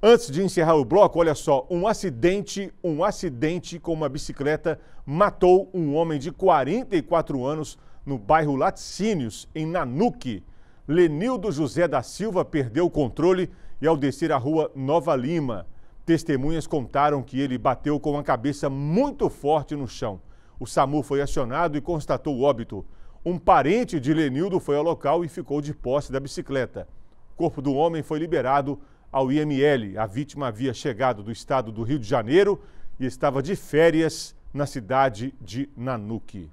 Antes de encerrar o bloco, olha só, um acidente, um acidente com uma bicicleta matou um homem de 44 anos no bairro Laticínios, em Nanuque. Lenildo José da Silva perdeu o controle e ao descer a rua Nova Lima, testemunhas contaram que ele bateu com a cabeça muito forte no chão. O SAMU foi acionado e constatou o óbito. Um parente de Lenildo foi ao local e ficou de posse da bicicleta. O corpo do homem foi liberado ao IML. A vítima havia chegado do estado do Rio de Janeiro e estava de férias na cidade de Nanuque.